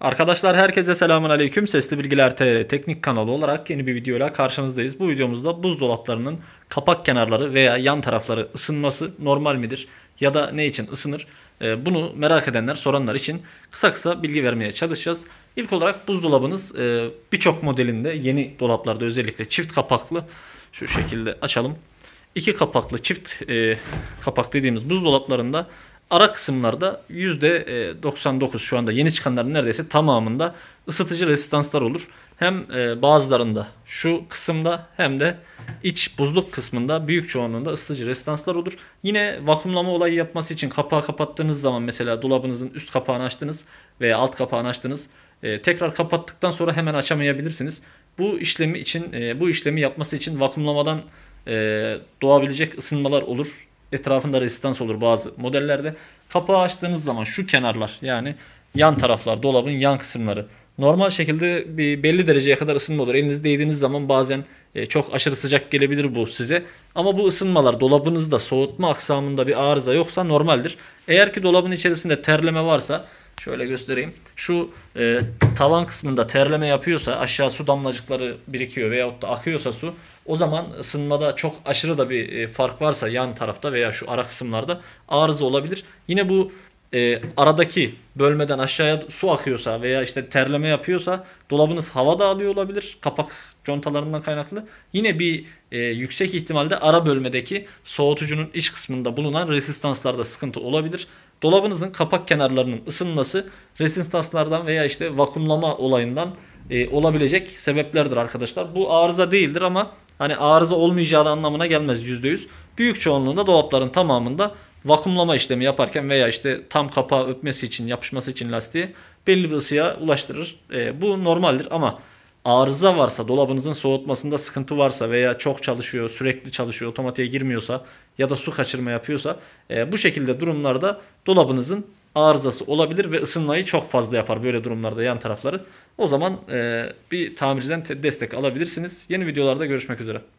Arkadaşlar herkese selamun aleyküm. Sesli Bilgiler TR teknik kanalı olarak yeni bir videoyla karşınızdayız. Bu videomuzda buzdolaplarının kapak kenarları veya yan tarafları ısınması normal midir? Ya da ne için ısınır? Ee, bunu merak edenler, soranlar için kısa kısa bilgi vermeye çalışacağız. İlk olarak buzdolabınız e, birçok modelinde yeni dolaplarda özellikle çift kapaklı şu şekilde açalım. İki kapaklı çift e, kapak dediğimiz buzdolaplarında ara kısımlarda %99 e, şu anda yeni çıkanların neredeyse tamamında ısıtıcı rezistanslar olur. Hem e, bazılarında şu kısımda hem de iç buzluk kısmında büyük çoğunluğunda ısıtıcı rezistanslar olur. Yine vakumlama olayı yapması için kapağı kapattığınız zaman mesela dolabınızın üst kapağını açtınız veya alt kapağını açtınız. E, tekrar kapattıktan sonra hemen açamayabilirsiniz. Bu işlemi için bu işlemi yapması için vakumlamadan doğabilecek ısınmalar olur etrafında rezistans olur bazı modellerde. Kapağı açtığınız zaman şu kenarlar yani yan taraflar dolabın yan kısımları normal şekilde bir belli dereceye kadar ısınma olur. Eliniz değdiğiniz zaman bazen e, çok aşırı sıcak gelebilir bu size. Ama bu ısınmalar dolabınızda soğutma aksamında bir arıza yoksa normaldir. Eğer ki dolabın içerisinde terleme varsa Şöyle göstereyim. Şu e, tavan kısmında terleme yapıyorsa aşağı su damlacıkları birikiyor veyahut da akıyorsa su o zaman ısınmada çok aşırı da bir e, fark varsa yan tarafta veya şu ara kısımlarda arıza olabilir. Yine bu e, aradaki bölmeden aşağıya su akıyorsa veya işte terleme yapıyorsa dolabınız hava da alıyor olabilir kapak contalarından kaynaklı. Yine bir e, yüksek ihtimalde ara bölmedeki soğutucunun iç kısmında bulunan resistanslarda sıkıntı olabilir. Dolabınızın kapak kenarlarının ısınması resin resistanslardan veya işte vakumlama olayından e, olabilecek sebeplerdir arkadaşlar. Bu arıza değildir ama hani arıza olmayacağı anlamına gelmez %100. Büyük çoğunluğunda dolapların tamamında vakumlama işlemi yaparken veya işte tam kapağı öpmesi için, yapışması için lastiği belli bir ısıya ulaştırır. E, bu normaldir ama arıza varsa, dolabınızın soğutmasında sıkıntı varsa veya çok çalışıyor, sürekli çalışıyor, otomatiğe girmiyorsa ya da su kaçırma yapıyorsa e, bu şekilde durumlarda dolabınızın arızası olabilir ve ısınmayı çok fazla yapar böyle durumlarda yan tarafları. O zaman e, bir tamirciden destek alabilirsiniz. Yeni videolarda görüşmek üzere.